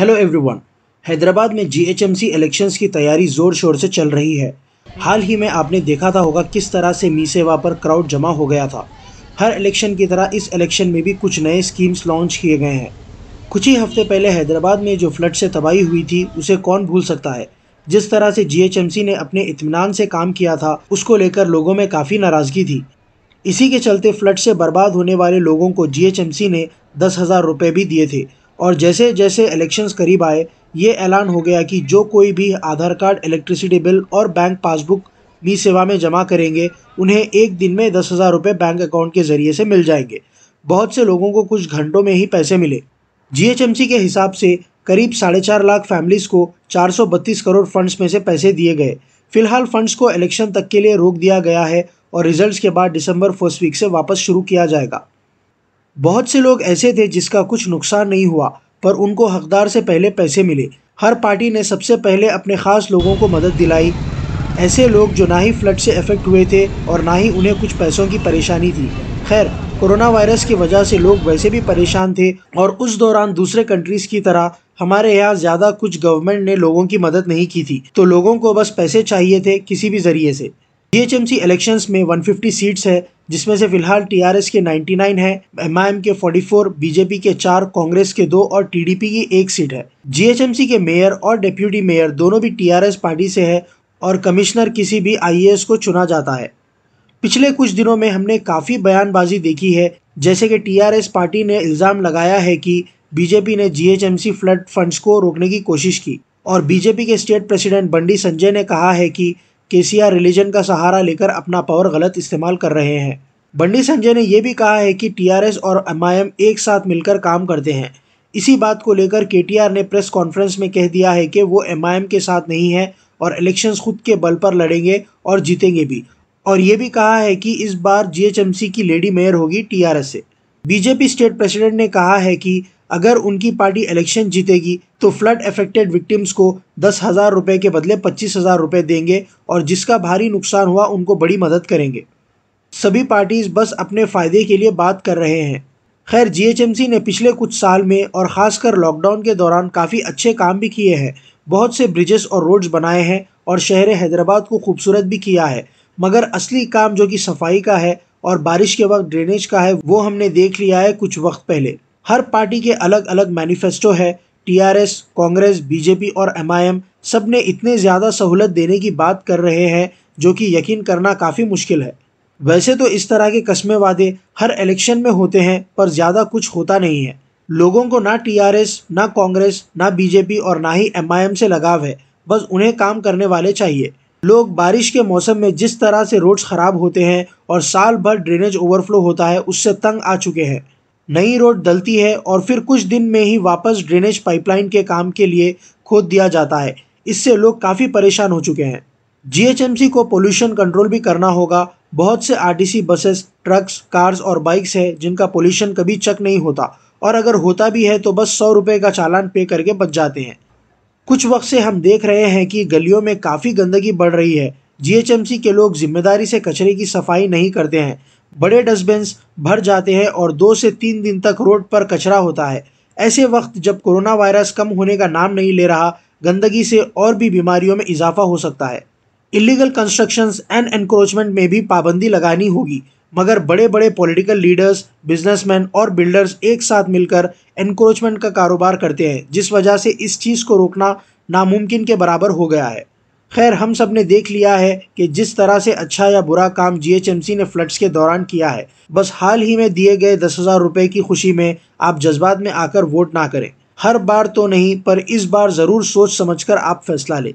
hello everyone Hyderabad में GHMC elections की तैयारी ज़ोर शोर से चल रही है हाल ही में आपने देखा था होगा किस तरह से मी सेवा पर क्राउड जमा हो गया था हर इलेक्शन की तरह इस इलेक्शन में भी कुछ नए स्कीम्स लॉन्च किए गए हैं कुछ ही हफ्ते पहले हैदराबाद में जो फ्लड से तबाही हुई थी उसे कौन भूल सकता है जिस तरह से जी ने अपने इतमान से काम किया था उसको लेकर लोगों में काफ़ी नाराज़गी थी इसी के चलते फ्लड से बर्बाद होने वाले लोगों को जी ने दस हज़ार रुपये भी दिए थे और जैसे जैसे इलेक्शंस करीब आए ये ऐलान हो गया कि जो कोई भी आधार कार्ड इलेक्ट्रिसिटी बिल और बैंक पासबुक मी सेवा में जमा करेंगे उन्हें एक दिन में दस हज़ार रुपये बैंक अकाउंट के ज़रिए से मिल जाएंगे बहुत से लोगों को कुछ घंटों में ही पैसे मिले जीएचएमसी के हिसाब से करीब साढ़े चार लाख फैमिलीज़ को चार सौ बत्तीस करोड़ फंड्स में से पैसे दिए गए फिलहाल फंड्स को इलेक्शन तक के लिए रोक दिया गया है और रिजल्ट्स के बाद दिसंबर फर्स्ट वीक से वापस शुरू किया जाएगा बहुत से लोग ऐसे थे जिसका कुछ नुकसान नहीं हुआ पर उनको हकदार से पहले पैसे मिले हर पार्टी ने सबसे पहले अपने ख़ास लोगों को मदद दिलाई ऐसे लोग जो ना ही फ्लड से अफेक्ट हुए थे और ना ही उन्हें कुछ पैसों की परेशानी थी खैर कोरोना वायरस की वजह से लोग वैसे भी परेशान थे और उस दौरान दूसरे कंट्रीज़ की तरह हमारे यहाँ ज़्यादा कुछ गवर्नमेंट ने लोगों की मदद नहीं की थी तो लोगों को बस पैसे चाहिए थे किसी भी ज़रिए से जीएचएमसी इलेक्शंस में 150 सीट्स है जिसमें से फिलहाल टीआरएस के 99 है एमआईएम के 44, बीजेपी के चार कांग्रेस के दो और टीडीपी की एक सीट है जीएचएमसी के मेयर और डेप्यूटी मेयर दोनों भी टीआरएस पार्टी से है और कमिश्नर किसी भी आईएएस को चुना जाता है पिछले कुछ दिनों में हमने काफ़ी बयानबाजी देखी है जैसे कि टीआरएस पार्टी ने इल्ज़ाम लगाया है कि बीजेपी ने जीएचएमसी फ्लड फंड्स को रोकने की कोशिश की और बीजेपी के स्टेट प्रेसिडेंट बंडी संजय ने कहा है कि केसीआर रिलीजन का सहारा लेकर अपना पावर गलत इस्तेमाल कर रहे हैं बंडी संजय ने यह भी कहा है कि टीआरएस और एमआईएम एक साथ मिलकर काम करते हैं इसी बात को लेकर केटीआर ने प्रेस कॉन्फ्रेंस में कह दिया है कि वो एमआईएम के साथ नहीं है और इलेक्शन खुद के बल पर लड़ेंगे और जीतेंगे भी और ये भी कहा है कि इस बार जीएचएमसी की लेडी मेयर होगी टीआरएस से बीजेपी स्टेट प्रेसिडेंट ने कहा है कि अगर उनकी पार्टी इलेक्शन जीतेगी तो फ्लड अफेक्टेड विक्टिम्स को दस हज़ार रुपये के बदले पच्चीस हज़ार रुपये देंगे और जिसका भारी नुकसान हुआ उनको बड़ी मदद करेंगे सभी पार्टीज़ बस अपने फ़ायदे के लिए बात कर रहे हैं खैर जीएचएमसी ने पिछले कुछ साल में और ख़ासकर लॉकडाउन के दौरान काफ़ी अच्छे काम भी किए हैं बहुत से ब्रिजेस और रोड्स बनाए हैं और शहर हैदराबाद को खूबसूरत भी किया है मगर असली काम जो कि सफाई का है और बारिश के वक्त ड्रेनेज का है वो हमने देख लिया है कुछ वक्त पहले हर पार्टी के अलग अलग मैनिफेस्टो है टीआरएस कांग्रेस बीजेपी और एमआईएम सब ने इतने ज़्यादा सहूलत देने की बात कर रहे हैं जो कि यकीन करना काफ़ी मुश्किल है वैसे तो इस तरह के कस्मे वादे हर इलेक्शन में होते हैं पर ज़्यादा कुछ होता नहीं है लोगों को ना टीआरएस ना कांग्रेस ना बीजेपी और ना ही एमआईएम से लगाव है बस उन्हें काम करने वाले चाहिए लोग बारिश के मौसम में जिस तरह से रोड्स खराब होते हैं और साल भर ड्रेनेज ओवरफ्लो होता है उससे तंग आ चुके हैं नई रोड डलती है और फिर कुछ दिन में ही वापस ड्रेनेज पाइपलाइन के काम के लिए खोद दिया जाता है इससे लोग काफ़ी परेशान हो चुके हैं जीएचएमसी को पोल्यूशन कंट्रोल भी करना होगा बहुत से आरटीसी बसेस ट्रक्स कार्स और बाइक्स है जिनका पोल्यूशन कभी चेक नहीं होता और अगर होता भी है तो बस सौ रुपये का चालान पे करके बच जाते हैं कुछ वक्त से हम देख रहे हैं कि गलियों में काफ़ी गंदगी बढ़ रही है जीएचएमसी के लोग जिम्मेदारी से कचरे की सफाई नहीं करते हैं बड़े डस्टबिन भर जाते हैं और दो से तीन दिन तक रोड पर कचरा होता है ऐसे वक्त जब कोरोना वायरस कम होने का नाम नहीं ले रहा गंदगी से और भी बीमारियों में इजाफा हो सकता है इलीगल कंस्ट्रक्शंस एंड एनक्रोचमेंट में भी पाबंदी लगानी होगी मगर बड़े बड़े पॉलिटिकल लीडर्स बिजनेसमैन और बिल्डर्स एक साथ मिलकर एनक्रोचमेंट का कारोबार करते हैं जिस वजह से इस चीज़ को रोकना नामुमकिन के बराबर हो गया है खैर हम सब ने देख लिया है कि जिस तरह से अच्छा या बुरा काम जीएचएमसी ने फ्लड्स के दौरान किया है बस हाल ही में दिए गए दस हज़ार रुपये की खुशी में आप जज्बात में आकर वोट ना करें हर बार तो नहीं पर इस बार ज़रूर सोच समझ कर आप फैसला लें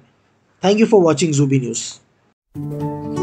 thank you for watching Jubi news